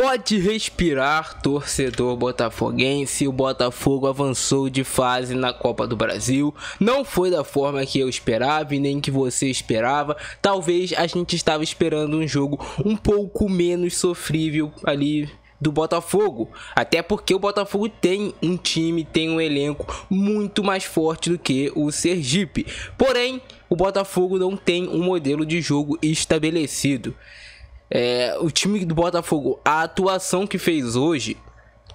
Pode respirar, torcedor botafoguense. O Botafogo avançou de fase na Copa do Brasil. Não foi da forma que eu esperava e nem que você esperava. Talvez a gente estava esperando um jogo um pouco menos sofrível ali do Botafogo. Até porque o Botafogo tem um time, tem um elenco muito mais forte do que o Sergipe. Porém, o Botafogo não tem um modelo de jogo estabelecido. É, o time do Botafogo, a atuação que fez hoje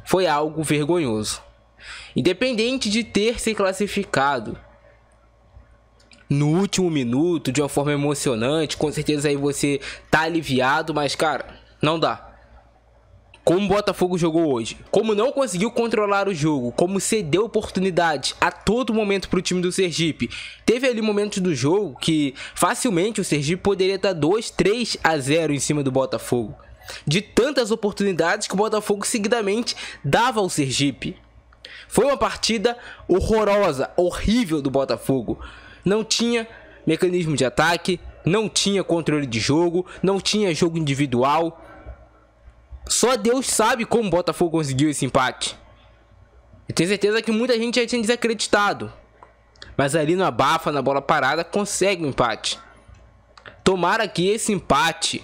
foi algo vergonhoso. Independente de ter se classificado no último minuto de uma forma emocionante, com certeza aí você tá aliviado, mas cara, não dá. Como o Botafogo jogou hoje, como não conseguiu controlar o jogo, como cedeu oportunidades a todo momento para o time do Sergipe. Teve ali momentos do jogo que facilmente o Sergipe poderia estar 2, 3 a 0 em cima do Botafogo. De tantas oportunidades que o Botafogo seguidamente dava ao Sergipe. Foi uma partida horrorosa, horrível do Botafogo. Não tinha mecanismo de ataque, não tinha controle de jogo, não tinha jogo individual. Só Deus sabe como o Botafogo conseguiu esse empate. Eu tenho certeza que muita gente já tinha desacreditado. Mas ali no abafa, na bola parada, consegue o um empate. Tomara que esse empate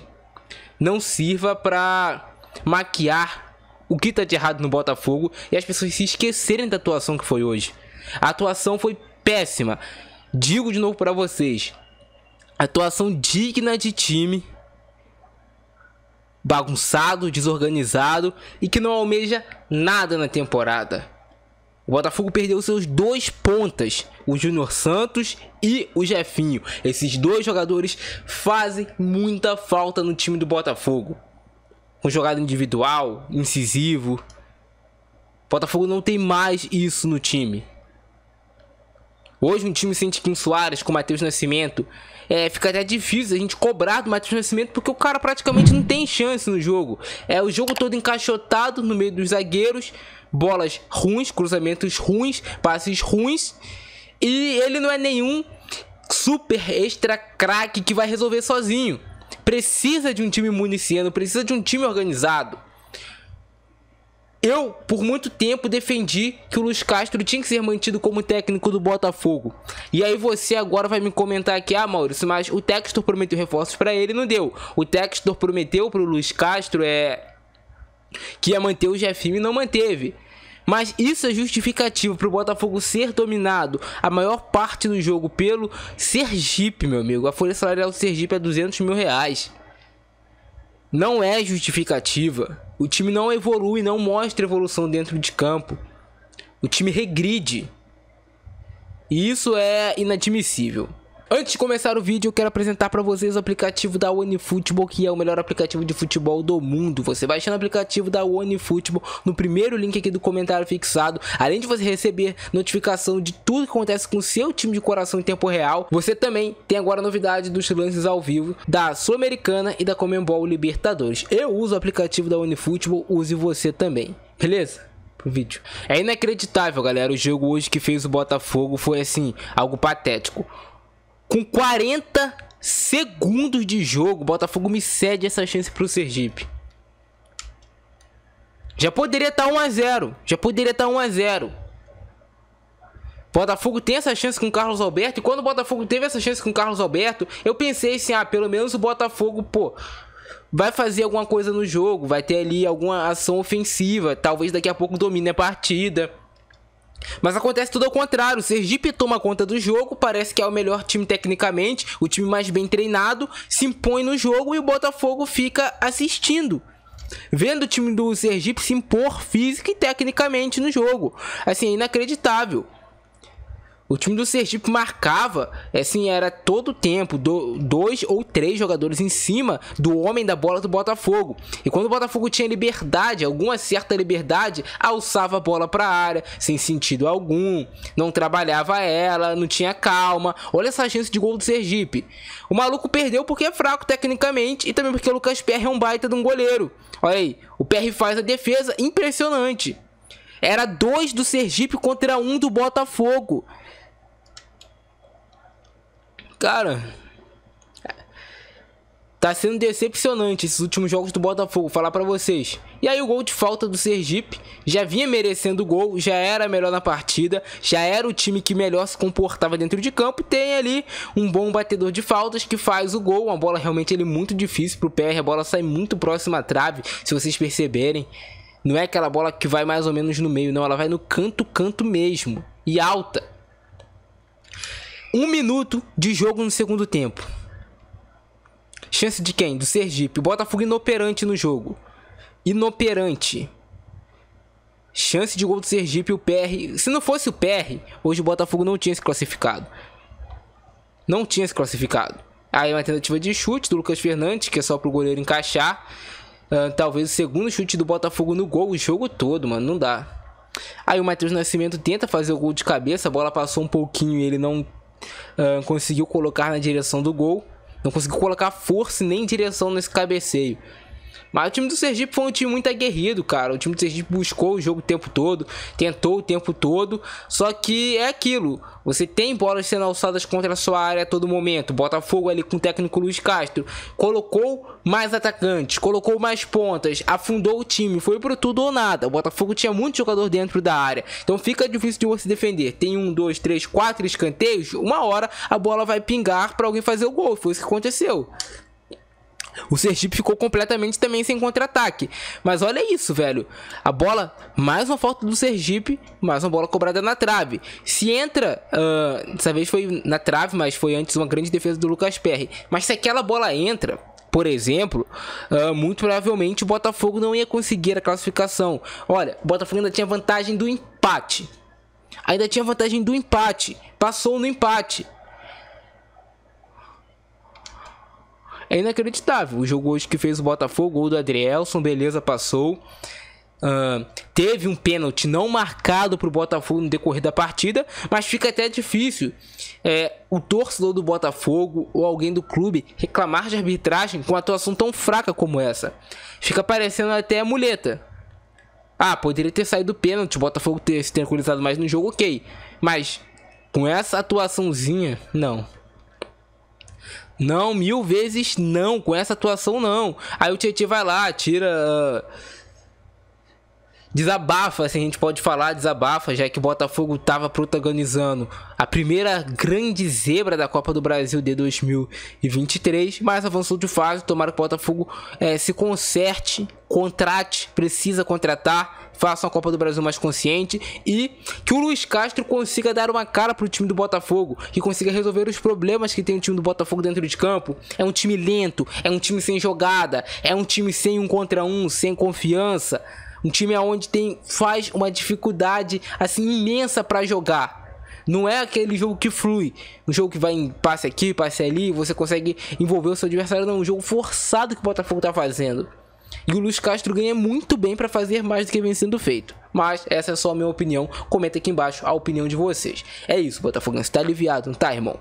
não sirva para maquiar o que tá de errado no Botafogo e as pessoas se esquecerem da atuação que foi hoje. A atuação foi péssima. Digo de novo para vocês, atuação digna de time bagunçado, desorganizado e que não almeja nada na temporada. O Botafogo perdeu seus dois pontas, o Júnior Santos e o Jefinho. Esses dois jogadores fazem muita falta no time do Botafogo. Com jogada individual, incisivo. O Botafogo não tem mais isso no time. Hoje um time sem Tiquinho Soares, com o Matheus Nascimento, é, fica até difícil a gente cobrar do Matheus Nascimento, porque o cara praticamente não tem chance no jogo. É o jogo todo encaixotado no meio dos zagueiros, bolas ruins, cruzamentos ruins, passes ruins, e ele não é nenhum super extra craque que vai resolver sozinho. Precisa de um time municiano, precisa de um time organizado. Eu, por muito tempo, defendi que o Luiz Castro tinha que ser mantido como técnico do Botafogo. E aí você agora vai me comentar aqui, ah, Maurício, mas o Textor prometeu reforços para ele e não deu. O Textor prometeu para o Luiz Castro é que ia manter o Jefinho e não manteve. Mas isso é justificativo para o Botafogo ser dominado a maior parte do jogo pelo Sergipe, meu amigo. A folha salarial do Sergipe é 200 mil reais. Não é justificativa. O time não evolui, não mostra evolução dentro de campo. O time regride. E isso é inadmissível. Antes de começar o vídeo, eu quero apresentar para vocês o aplicativo da OneFootball, que é o melhor aplicativo de futebol do mundo. Você baixa no aplicativo da OneFootball no primeiro link aqui do comentário fixado. Além de você receber notificação de tudo que acontece com o seu time de coração em tempo real, você também tem agora a novidade dos lances ao vivo da Sul-Americana e da Comembol Libertadores. Eu uso o aplicativo da OneFootball, use você também. Beleza? pro vídeo. É inacreditável, galera. O jogo hoje que fez o Botafogo foi assim, algo patético. Com 40 segundos de jogo, o Botafogo me cede essa chance pro Sergipe. Já poderia estar tá 1x0. Já poderia estar tá 1x0. Botafogo tem essa chance com o Carlos Alberto. E quando o Botafogo teve essa chance com o Carlos Alberto, eu pensei assim, ah, pelo menos o Botafogo, pô, vai fazer alguma coisa no jogo, vai ter ali alguma ação ofensiva, talvez daqui a pouco domine a partida. Mas acontece tudo ao contrário, o Sergipe toma conta do jogo, parece que é o melhor time tecnicamente, o time mais bem treinado, se impõe no jogo e o Botafogo fica assistindo. Vendo o time do Sergipe se impor física e tecnicamente no jogo. Assim, é inacreditável. O time do Sergipe marcava, assim, era todo tempo, do, dois ou três jogadores em cima do homem da bola do Botafogo. E quando o Botafogo tinha liberdade, alguma certa liberdade, alçava a bola para a área, sem sentido algum, não trabalhava ela, não tinha calma. Olha essa chance de gol do Sergipe. O maluco perdeu porque é fraco tecnicamente e também porque o Lucas Perry é um baita de um goleiro. Olha aí, o Perry faz a defesa impressionante. Era dois do Sergipe contra um do Botafogo. Cara. Tá sendo decepcionante esses últimos jogos do Botafogo, falar para vocês. E aí o gol de falta do Sergipe, já vinha merecendo o gol, já era melhor na partida, já era o time que melhor se comportava dentro de campo, tem ali um bom batedor de faltas que faz o gol, uma bola realmente ele é muito difícil pro PR, a bola sai muito próxima à trave, se vocês perceberem. Não é aquela bola que vai mais ou menos no meio, não, ela vai no canto, canto mesmo, e alta. Um minuto de jogo no segundo tempo. Chance de quem? Do Sergipe. O Botafogo inoperante no jogo. Inoperante. Chance de gol do Sergipe o PR. Se não fosse o PR, hoje o Botafogo não tinha se classificado. Não tinha se classificado. Aí é uma tentativa de chute do Lucas Fernandes, que é só pro goleiro encaixar. Uh, talvez o segundo chute do Botafogo no gol o jogo todo, mano. Não dá. Aí o Matheus Nascimento tenta fazer o gol de cabeça, a bola passou um pouquinho e ele não uh, conseguiu colocar na direção do gol. Não conseguiu colocar força nem direção nesse cabeceio. Mas o time do Sergipe foi um time muito aguerrido, cara. O time do Sergipe buscou o jogo o tempo todo, tentou o tempo todo. Só que é aquilo: você tem bolas sendo alçadas contra a sua área a todo momento. Botafogo ali com o técnico Luiz Castro colocou mais atacantes, colocou mais pontas, afundou o time. Foi pro tudo ou nada. O Botafogo tinha muito jogador dentro da área, então fica difícil de você defender. Tem um, dois, três, quatro escanteios. Uma hora a bola vai pingar para alguém fazer o gol. Foi isso que aconteceu. O Sergipe ficou completamente também sem contra-ataque. Mas olha isso, velho. A bola, mais uma falta do Sergipe, mais uma bola cobrada na trave. Se entra, uh, dessa vez foi na trave, mas foi antes uma grande defesa do Lucas Perry. Mas se aquela bola entra, por exemplo, uh, muito provavelmente o Botafogo não ia conseguir a classificação. Olha, o Botafogo ainda tinha vantagem do empate. Ainda tinha vantagem do empate. Passou no empate. É inacreditável. O jogo hoje que fez o Botafogo, gol do Adrielson, beleza, passou. Uh, teve um pênalti não marcado para o Botafogo no decorrer da partida, mas fica até difícil é, o torcedor do Botafogo ou alguém do clube reclamar de arbitragem com atuação tão fraca como essa. Fica parecendo até a muleta. Ah, poderia ter saído pênalti, o Botafogo ter se tranquilizado mais no jogo, ok. Mas com essa atuaçãozinha, não. Não, mil vezes não, com essa atuação não. Aí o Tietchan vai lá, tira desabafa, assim a gente pode falar, desabafa, já que o Botafogo estava protagonizando a primeira grande zebra da Copa do Brasil de 2023, mas avançou de fase, tomara que o Botafogo é, se conserte, contrate, precisa contratar, faça uma Copa do Brasil mais consciente e que o Luiz Castro consiga dar uma cara pro time do Botafogo, que consiga resolver os problemas que tem o time do Botafogo dentro de campo. É um time lento, é um time sem jogada, é um time sem um contra um, sem confiança. Um time onde tem faz uma dificuldade assim imensa para jogar. Não é aquele jogo que flui. Um jogo que vai em passe aqui, passe ali, você consegue envolver o seu adversário. Não, um jogo forçado que o Botafogo tá fazendo. E o Luiz Castro ganha muito bem para fazer mais do que vem sendo feito. Mas essa é só a minha opinião. Comenta aqui embaixo a opinião de vocês. É isso, Botafogo. Você tá aliviado, não tá, irmão?